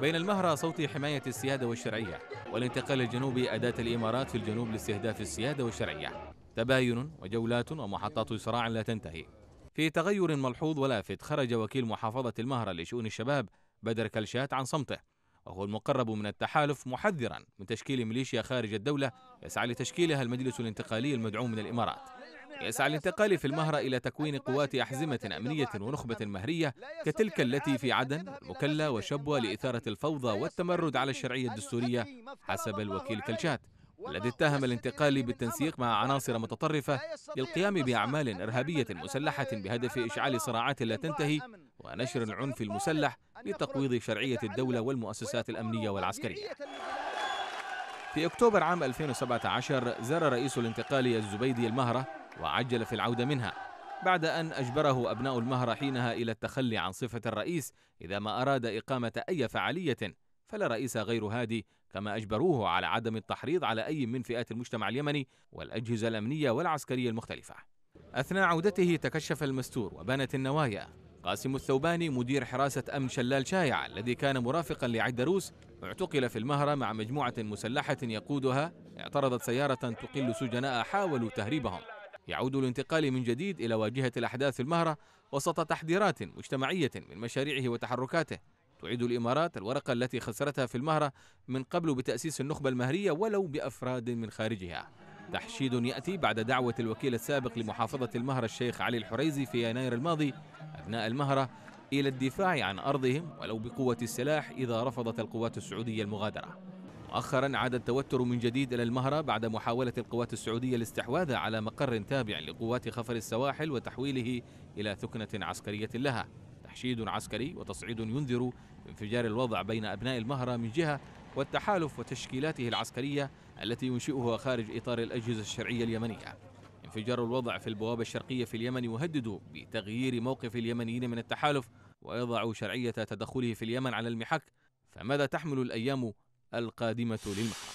بين المهرة صوت حماية السيادة والشرعية والانتقال الجنوبي أداة الإمارات في الجنوب لاستهداف السيادة والشرعية تباين وجولات ومحطات صراع لا تنتهي في تغير ملحوظ ولافت خرج وكيل محافظة المهرة لشؤون الشباب بدر كلشات عن صمته وهو المقرب من التحالف محذرا من تشكيل ميليشيا خارج الدولة يسعى لتشكيلها المجلس الانتقالي المدعوم من الإمارات يسعى الانتقال في المهرة إلى تكوين قوات أحزمة أمنية ونخبة مهرية كتلك التي في عدن المكلا وشبوة لإثارة الفوضى والتمرد على الشرعية الدستورية حسب الوكيل كلشات الذي اتهم الانتقال بالتنسيق مع عناصر متطرفة للقيام بأعمال إرهابية مسلحة بهدف إشعال صراعات لا تنتهي ونشر العنف المسلح لتقويض شرعية الدولة والمؤسسات الأمنية والعسكرية في أكتوبر عام 2017 زار رئيس الانتقالي الزبيدي المهرة وعجل في العودة منها بعد أن أجبره أبناء المهر حينها إلى التخلي عن صفة الرئيس إذا ما أراد إقامة أي فعالية فلا رئيس غير هادي كما أجبروه على عدم التحريض على أي من فئات المجتمع اليمني والأجهزة الأمنية والعسكرية المختلفة أثناء عودته تكشف المستور وبانت النوايا قاسم الثوباني مدير حراسة أمن شلال شايع الذي كان مرافقا روس اعتقل في المهرة مع مجموعة مسلحة يقودها اعترضت سيارة تقل سجناء حاولوا تهريبهم يعود الانتقال من جديد إلى واجهة الأحداث في المهرة وسط تحذيرات مجتمعية من مشاريعه وتحركاته تعيد الإمارات الورقة التي خسرتها في المهرة من قبل بتأسيس النخبة المهرية ولو بأفراد من خارجها تحشيد يأتي بعد دعوة الوكيل السابق لمحافظة المهرة الشيخ علي الحريزي في يناير الماضي أبناء المهرة إلى الدفاع عن أرضهم ولو بقوة السلاح إذا رفضت القوات السعودية المغادرة مؤخرا عاد التوتر من جديد إلى المهرة بعد محاولة القوات السعودية الاستحواذ على مقر تابع لقوات خفر السواحل وتحويله إلى ثكنة عسكرية لها تحشيد عسكري وتصعيد ينذر انفجار الوضع بين أبناء المهرة من جهة والتحالف وتشكيلاته العسكرية التي ينشئها خارج إطار الأجهزة الشرعية اليمنية انفجار الوضع في البوابة الشرقية في اليمن يهدد بتغيير موقف اليمنيين من التحالف ويضع شرعية تدخله في اليمن على المحك فماذا تحمل الأيام القادمة للمحل